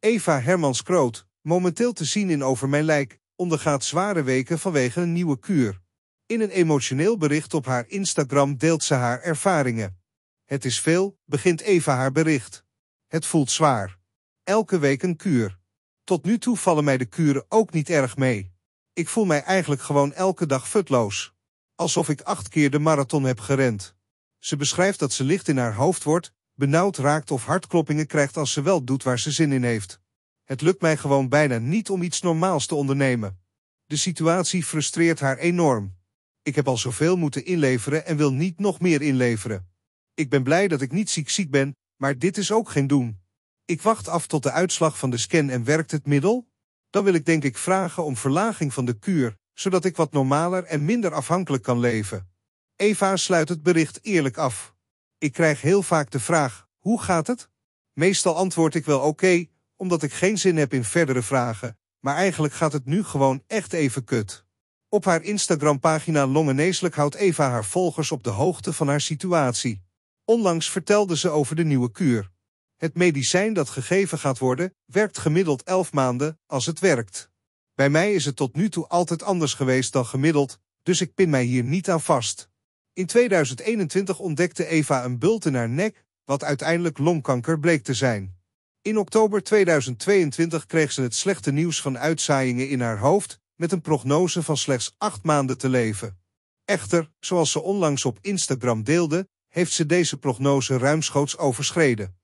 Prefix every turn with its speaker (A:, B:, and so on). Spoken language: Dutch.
A: Eva Hermans Kroot, momenteel te zien in Over Mijn Lijk, ondergaat zware weken vanwege een nieuwe kuur. In een emotioneel bericht op haar Instagram deelt ze haar ervaringen. Het is veel, begint Eva haar bericht. Het voelt zwaar. Elke week een kuur. Tot nu toe vallen mij de kuren ook niet erg mee. Ik voel mij eigenlijk gewoon elke dag futloos. Alsof ik acht keer de marathon heb gerend. Ze beschrijft dat ze licht in haar hoofd wordt, benauwd raakt of hartkloppingen krijgt als ze wel doet waar ze zin in heeft. Het lukt mij gewoon bijna niet om iets normaals te ondernemen. De situatie frustreert haar enorm. Ik heb al zoveel moeten inleveren en wil niet nog meer inleveren. Ik ben blij dat ik niet ziek ziek ben, maar dit is ook geen doen. Ik wacht af tot de uitslag van de scan en werkt het middel? Dan wil ik denk ik vragen om verlaging van de kuur, zodat ik wat normaler en minder afhankelijk kan leven. Eva sluit het bericht eerlijk af. Ik krijg heel vaak de vraag, hoe gaat het? Meestal antwoord ik wel oké, omdat ik geen zin heb in verdere vragen, maar eigenlijk gaat het nu gewoon echt even kut. Op haar Instagram-pagina Longeneeslijk houdt Eva haar volgers op de hoogte van haar situatie. Onlangs vertelde ze over de nieuwe kuur. Het medicijn dat gegeven gaat worden, werkt gemiddeld 11 maanden, als het werkt. Bij mij is het tot nu toe altijd anders geweest dan gemiddeld, dus ik pin mij hier niet aan vast. In 2021 ontdekte Eva een bult in haar nek, wat uiteindelijk longkanker bleek te zijn. In oktober 2022 kreeg ze het slechte nieuws van uitzaaiingen in haar hoofd, met een prognose van slechts acht maanden te leven. Echter, zoals ze onlangs op Instagram deelde, heeft ze deze prognose ruimschoots overschreden.